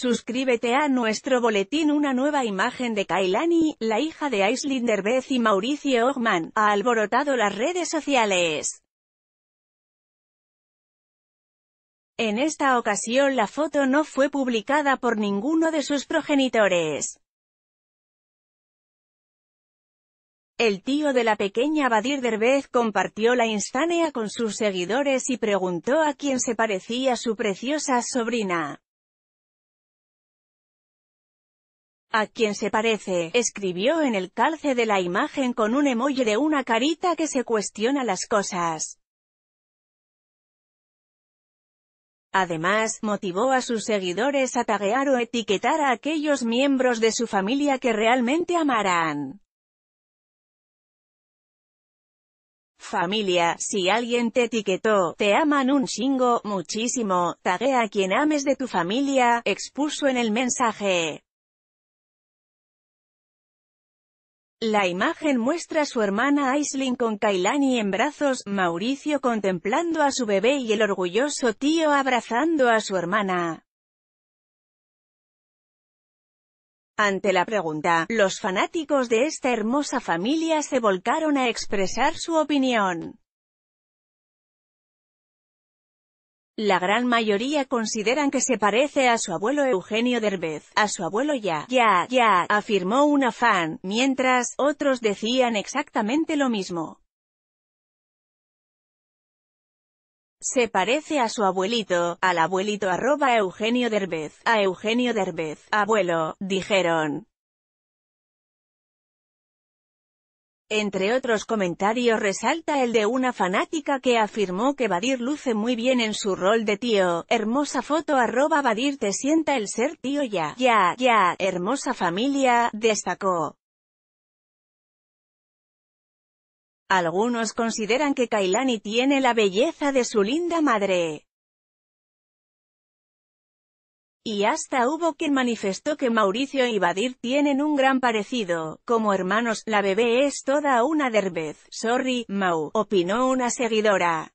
Suscríbete a nuestro boletín Una nueva imagen de Kailani, la hija de Aislinn Derbez y Mauricio Ogman, ha alborotado las redes sociales. En esta ocasión la foto no fue publicada por ninguno de sus progenitores. El tío de la pequeña Badir Derbez compartió la instantánea con sus seguidores y preguntó a quién se parecía su preciosa sobrina. a quien se parece, escribió en el calce de la imagen con un emoji de una carita que se cuestiona las cosas. Además, motivó a sus seguidores a taguear o etiquetar a aquellos miembros de su familia que realmente amarán. Familia, si alguien te etiquetó, te aman un chingo, muchísimo, taguea a quien ames de tu familia, expuso en el mensaje. La imagen muestra a su hermana Aisling con Kailani en brazos, Mauricio contemplando a su bebé y el orgulloso tío abrazando a su hermana. Ante la pregunta, los fanáticos de esta hermosa familia se volcaron a expresar su opinión. La gran mayoría consideran que se parece a su abuelo Eugenio Derbez, a su abuelo ya, ya, ya, afirmó una fan, mientras, otros decían exactamente lo mismo. Se parece a su abuelito, al abuelito arroba Eugenio Derbez, a Eugenio Derbez, abuelo, dijeron. Entre otros comentarios resalta el de una fanática que afirmó que Badir luce muy bien en su rol de tío, hermosa foto arroba Badir te sienta el ser tío ya, ya, ya, hermosa familia, destacó. Algunos consideran que Kailani tiene la belleza de su linda madre. Y hasta hubo quien manifestó que Mauricio y Badir tienen un gran parecido, como hermanos, la bebé es toda una derbez, sorry, Mau, opinó una seguidora.